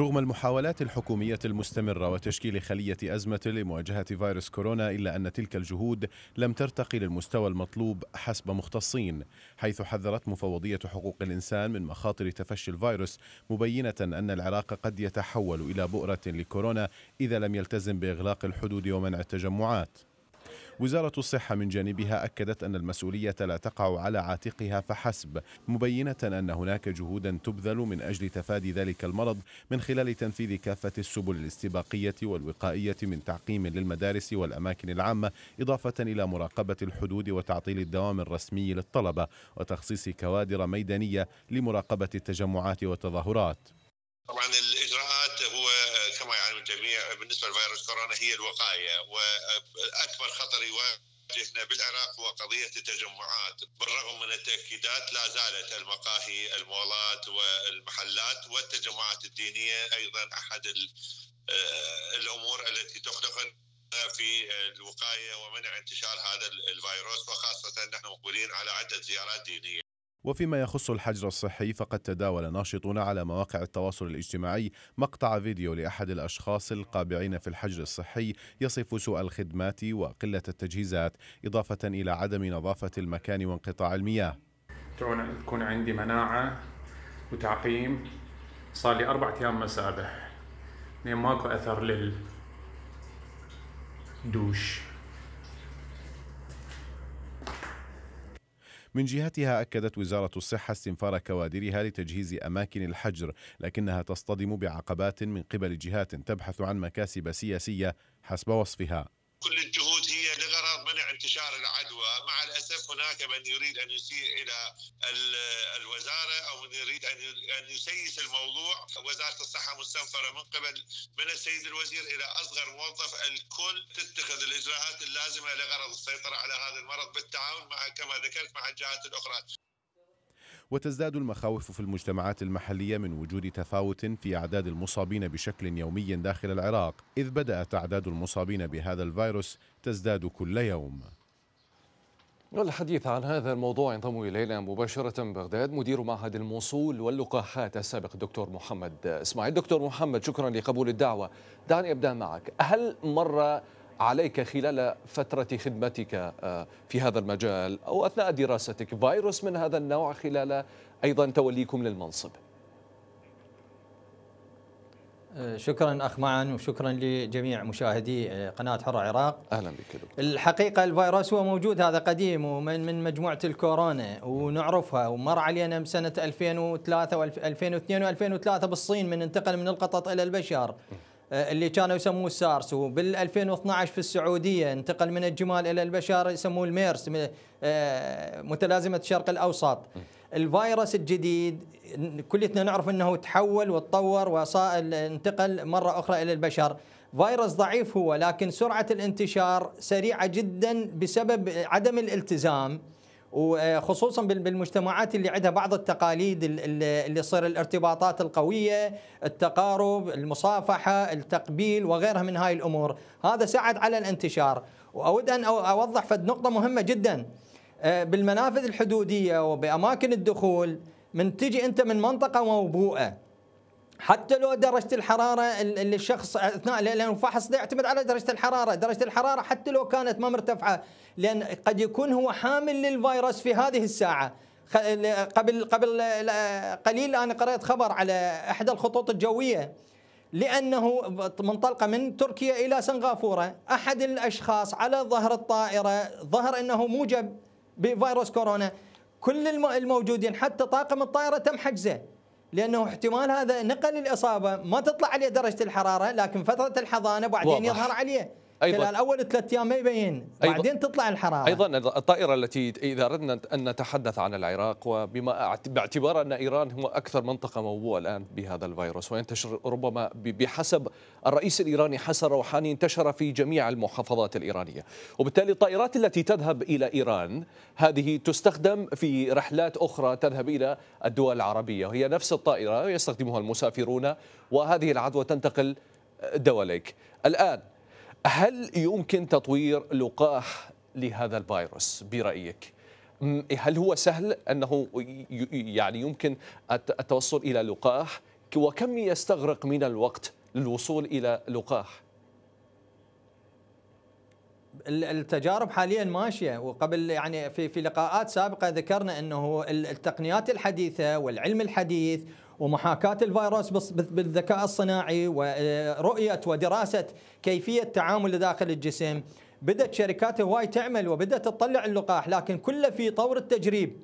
رغم المحاولات الحكومية المستمرة وتشكيل خلية أزمة لمواجهة فيروس كورونا إلا أن تلك الجهود لم ترتقي للمستوى المطلوب حسب مختصين حيث حذرت مفوضية حقوق الإنسان من مخاطر تفشي الفيروس مبينة أن العراق قد يتحول إلى بؤرة لكورونا إذا لم يلتزم بإغلاق الحدود ومنع التجمعات وزارة الصحة من جانبها أكدت أن المسؤولية لا تقع على عاتقها فحسب مبينة أن هناك جهودا تبذل من أجل تفادي ذلك المرض من خلال تنفيذ كافة السبل الاستباقية والوقائية من تعقيم للمدارس والأماكن العامة إضافة إلى مراقبة الحدود وتعطيل الدوام الرسمي للطلبة وتخصيص كوادر ميدانية لمراقبة التجمعات والتظاهرات طبعا بالنسبه لفيروس كورونا هي الوقايه واكبر خطر يواجهنا بالعراق هو قضيه التجمعات بالرغم من التاكيدات لا زالت المقاهي المولات والمحلات والتجمعات الدينيه ايضا احد آه، الامور التي تقلقنا في الوقايه ومنع انتشار هذا الفيروس وخاصه نحن مقبلين على عده زيارات دينيه وفيما يخص الحجر الصحي فقد تداول ناشطون على مواقع التواصل الاجتماعي مقطع فيديو لأحد الأشخاص القابعين في الحجر الصحي يصف سوء الخدمات وقلة التجهيزات إضافة إلى عدم نظافة المكان وانقطاع المياه تكون عندي مناعة وتعقيم صار لي أربعة أيام مسابح لأن ماكو أثر للدوش من جهتها أكدت وزارة الصحة استنفار كوادرها لتجهيز أماكن الحجر لكنها تصطدم بعقبات من قبل جهات تبحث عن مكاسب سياسية حسب وصفها كل الجهود هناك من يريد ان يسيء الى الوزاره او من يريد ان ان يسيس الموضوع وزاره الصحه مستنفره من قبل من السيد الوزير الى اصغر موظف الكل تتخذ الاجراءات اللازمه لغرض السيطره على هذا المرض بالتعاون مع كما ذكرت مع الجهات الاخرى. وتزداد المخاوف في المجتمعات المحلية من وجود تفاوت في أعداد المصابين بشكل يومي داخل العراق، إذ بدأت أعداد المصابين بهذا الفيروس تزداد كل يوم. والحديث عن هذا الموضوع ينضم الينا مباشره من بغداد مدير معهد الموصول واللقاحات السابق الدكتور محمد اسماعيل. دكتور محمد شكرا لقبول الدعوه. دعني ابدا معك، هل مر عليك خلال فتره خدمتك آه، في هذا المجال او اثناء دراستك فيروس من هذا النوع خلال ايضا توليكم للمنصب؟ شكرا اخ معن وشكرا لجميع مشاهدي قناه حر العراق اهلا بك دكتور الحقيقه الفيروس هو موجود هذا قديم ومن من مجموعه الكورونا ونعرفها ومر علينا من سنه 2003 و2002 و2003 بالصين من انتقل من القطط الى البشر آه، اللي كانوا يسموه السارس وبال 2012 في السعوديه انتقل من الجمال الى البشر يسموه الميرس آه، متلازمه الشرق الاوسط الفيروس الجديد كلنا نعرف انه تحول وتطور وصار انتقل مره اخرى الى البشر فيروس ضعيف هو لكن سرعه الانتشار سريعه جدا بسبب عدم الالتزام وخصوصا بالمجتمعات اللي عندها بعض التقاليد اللي تصير الارتباطات القويه، التقارب، المصافحه، التقبيل وغيرها من هاي الامور، هذا ساعد على الانتشار، واود ان اوضح فد نقطه مهمه جدا، آه، بالمنافذ الحدوديه وباماكن الدخول من تجي انت من منطقه موبوءه حتى لو درجه الحراره اللي الشخص آه، اثناء لان الفحص يعتمد على درجه الحراره، درجه الحراره حتى لو كانت ما مرتفعه لان قد يكون هو حامل للفيروس في هذه الساعه، قبل قبل قليل انا قرات خبر على احدى الخطوط الجويه لانه منطلقه من تركيا الى سنغافوره، احد الاشخاص على ظهر الطائره ظهر انه موجب بفيروس كورونا كل الموجودين حتى طاقم الطائرة تم حجزه لانه احتمال هذا نقل الاصابه ما تطلع عليه درجه الحراره لكن فتره الحضانه بعدين واضح. يظهر عليه ايضا خلال اول ثلاث ايام ما يبين بعدين تطلع الحراره ايضا الطائره التي اذا اردنا ان نتحدث عن العراق وبما باعتبار ان ايران هو اكثر منطقه موبوءه الان بهذا الفيروس وينتشر ربما بحسب الرئيس الايراني حسن روحاني انتشر في جميع المحافظات الايرانيه وبالتالي الطائرات التي تذهب الى ايران هذه تستخدم في رحلات اخرى تذهب الى الدول العربيه وهي نفس الطائره يستخدمها المسافرون وهذه العدوى تنتقل دواليك الان هل يمكن تطوير لقاح لهذا الفيروس برأيك؟ هل هو سهل أنه يعني يمكن التوصل إلى لقاح وكم يستغرق من الوقت للوصول إلى لقاح؟ التجارب حاليا ماشيه وقبل يعني في في لقاءات سابقه ذكرنا انه التقنيات الحديثه والعلم الحديث ومحاكاة الفيروس بالذكاء الصناعي ورؤية آه، ودراسة كيفية تعامل داخل الجسم بدأت شركات هواي تعمل وبدأت تطلع اللقاح لكن كله في طور التجريب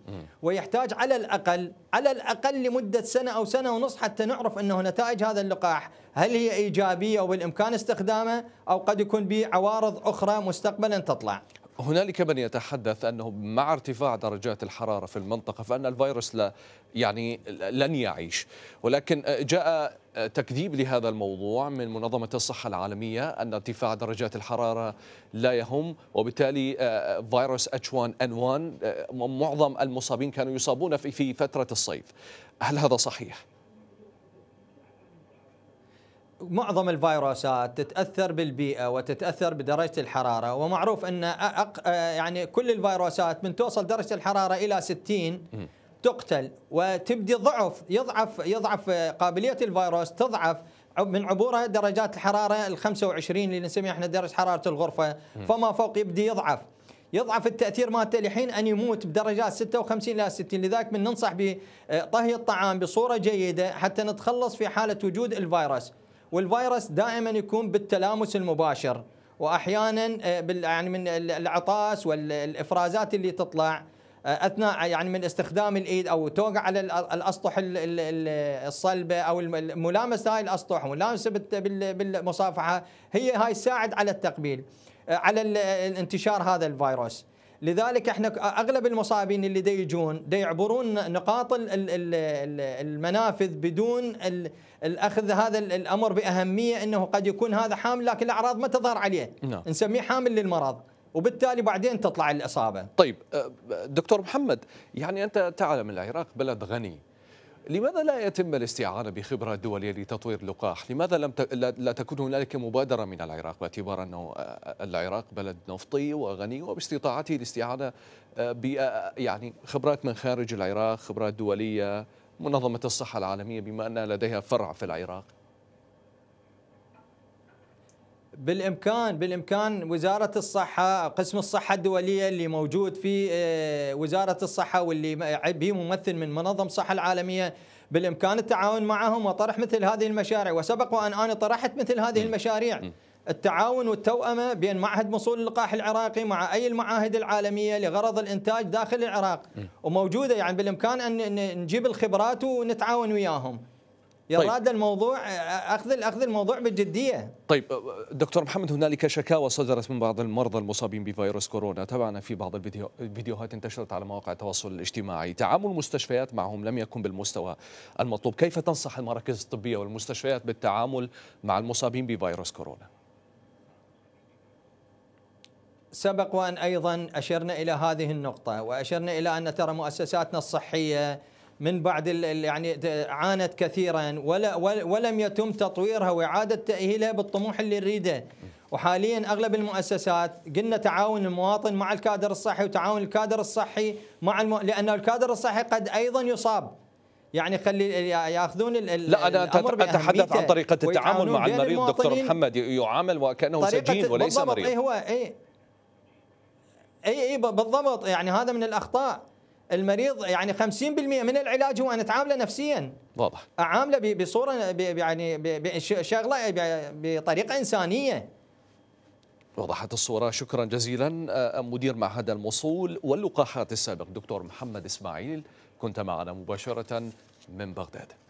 ويحتاج على الأقل على الأقل لمدة سنة أو سنة ونص حتى نعرف أنه نتائج هذا اللقاح هل هي إيجابية وبالإمكان استخدامه أو قد يكون به عوارض أخرى مستقبلا تطلع هنالك من يتحدث انه مع ارتفاع درجات الحراره في المنطقه فان الفيروس لا يعني لن يعيش ولكن آه، جاء آه، تكذيب لهذا الموضوع من منظمه الصحه العالميه ان ارتفاع درجات الحراره لا يهم وبالتالي آه، فيروس H1N1 معظم المصابين كانوا يصابون في فتره الصيف هل هذا صحيح؟ معظم الفيروسات تتاثر بالبيئه وتتاثر بدرجه الحراره ومعروف ان أق... يعني كل الفيروسات من توصل درجه الحراره الى 60 تقتل وتبدي ضعف يضعف يضعف قابليه الفيروس تضعف من عبورها درجات الحراره ال 25 اللي نسميها احنا درجه حراره الغرفه فما فوق يبدي يضعف يضعف التاثير مالته لحين ان يموت بدرجات 56 الى 60 لذلك من ننصح بطهي الطعام بصوره جيده حتى نتخلص في حاله وجود الفيروس والفيروس دائما يكون بالتلامس المباشر واحيانا آه، يعني من العطاس والافرازات اللي تطلع آه، اثناء يعني من استخدام الايد او توقع على الاسطح الصلبه او ملامسه هاي الاسطح ملامسه بالمصافحه هي هاي تساعد على التقبيل آه، على انتشار هذا الفيروس لذلك احنا اغلب المصابين اللي دي يجون دي يعبرون نقاط المنافذ بدون الاخذ هذا الامر باهميه انه قد يكون هذا حامل لكن الاعراض ما تظهر عليه لا. نعم. نسميه حامل للمرض وبالتالي بعدين تطلع الاصابه طيب دكتور محمد يعني انت تعلم العراق بلد غني لماذا لا يتم الاستعانة بخبرة دولية لتطوير اللقاح؟ لماذا لم ت... لا تكون هنالك مبادرة من العراق باعتبار أنه آه، العراق بلد نفطي وغني وباستطاعته الاستعانة آه، ب آه، يعني خبرات من خارج العراق، خبرات دولية، منظمة الصحة العالمية بما أن لديها فرع في العراق بالامكان بالامكان وزاره الصحه قسم الصحه الدوليه اللي موجود في آه، وزاره الصحه واللي به ممثل من منظمه الصحه العالميه بالامكان التعاون معهم وطرح مثل هذه المشاريع وسبق وان انا طرحت مثل هذه المشاريع التعاون والتوأمة بين معهد مصول اللقاح العراقي مع أي المعاهد العالمية لغرض الإنتاج داخل العراق وموجودة يعني بالإمكان أن نجيب الخبرات ونتعاون وياهم يراد طيب. الموضوع اخذ اخذ الموضوع بجديه. طيب دكتور محمد هنالك شكاوى صدرت من بعض المرضى المصابين بفيروس كورونا، تابعنا في بعض الفيديوهات انتشرت على مواقع التواصل الاجتماعي، تعامل المستشفيات معهم لم يكن بالمستوى المطلوب، كيف تنصح المراكز الطبيه والمستشفيات بالتعامل مع المصابين بفيروس كورونا؟ سبق وان ايضا اشرنا الى هذه النقطه واشرنا الى ان ترى مؤسساتنا الصحيه من بعد يعني عانت كثيرا ولا ولم يتم تطويرها واعاده تاهيلها بالطموح اللي نريده وحاليا اغلب المؤسسات قلنا تعاون المواطن مع الكادر الصحي وتعاون الكادر الصحي مع الم... لان الكادر الصحي قد ايضا يصاب يعني خلي ياخذون ال... لا انا اتحدث عن طريقه التعامل مع المريض دكتور محمد يعامل وكانه سجين وليس مريض اي هو اي اي بالضبط يعني هذا من الاخطاء المريض يعني 50% من العلاج هو ان اتعامله نفسيا واضح اعامله بصوره يعني بشغله بطريقه انسانيه وضحت الصورة شكرا جزيلا آه، مدير معهد الموصول واللقاحات السابق دكتور محمد إسماعيل كنت معنا مباشرة من بغداد